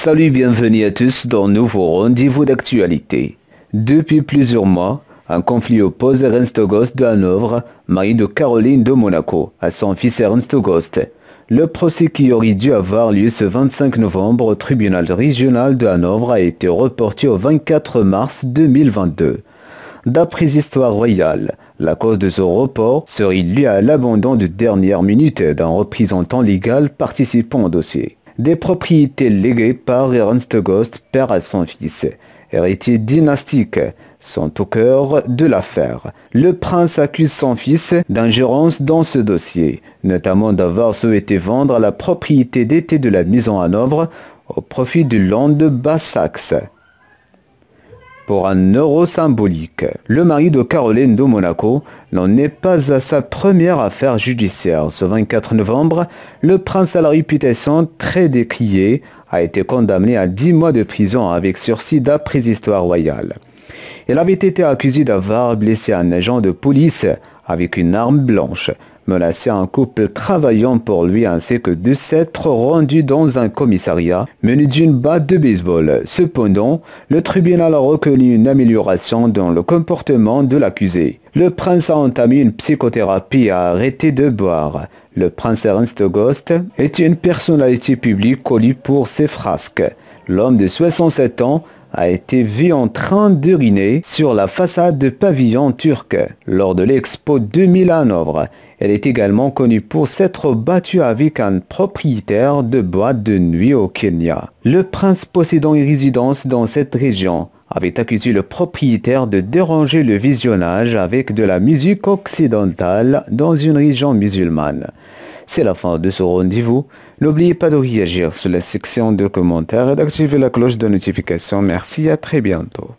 Salut, bienvenue à tous dans un nouveau rendez-vous d'actualité. Depuis plusieurs mois, un conflit oppose Ernst August de Hanovre, mari de Caroline de Monaco, à son fils Ernst August. Le procès qui aurait dû avoir lieu ce 25 novembre au tribunal régional de Hanovre a été reporté au 24 mars 2022. D'après Histoire royale, la cause de ce report serait liée à l'abandon de dernière minute d'un représentant légal participant au dossier des propriétés léguées par Ernst Ghost, père à son fils. Héritier dynastique, sont au cœur de l'affaire. Le prince accuse son fils d'ingérence dans ce dossier, notamment d'avoir souhaité vendre la propriété d'été de la maison Hanovre au profit du land de Basse-Saxe pour un euro symbolique. Le mari de Caroline de Monaco n'en est pas à sa première affaire judiciaire. Ce 24 novembre, le prince à la réputation très décrié a été condamné à 10 mois de prison avec sursis d'après histoire royale. Il avait été accusé d'avoir blessé un agent de police avec une arme blanche menacé un couple travaillant pour lui ainsi que deux s'être rendus dans un commissariat mené d'une batte de baseball. Cependant, le tribunal a reconnu une amélioration dans le comportement de l'accusé. Le prince a entamé une psychothérapie et a arrêté de boire. Le prince Ernst Ghost est une personnalité publique connue pour ses frasques. L'homme de 67 ans a été vu en train d'uriner sur la façade de pavillon turc lors de l'Expo 2000 à Elle est également connue pour s'être battue avec un propriétaire de boîte de nuit au Kenya. Le prince possédant une résidence dans cette région avait accusé le propriétaire de déranger le visionnage avec de la musique occidentale dans une région musulmane. C'est la fin de ce rendez-vous. N'oubliez pas de réagir sur la section de commentaires et d'activer la cloche de notification. Merci à très bientôt.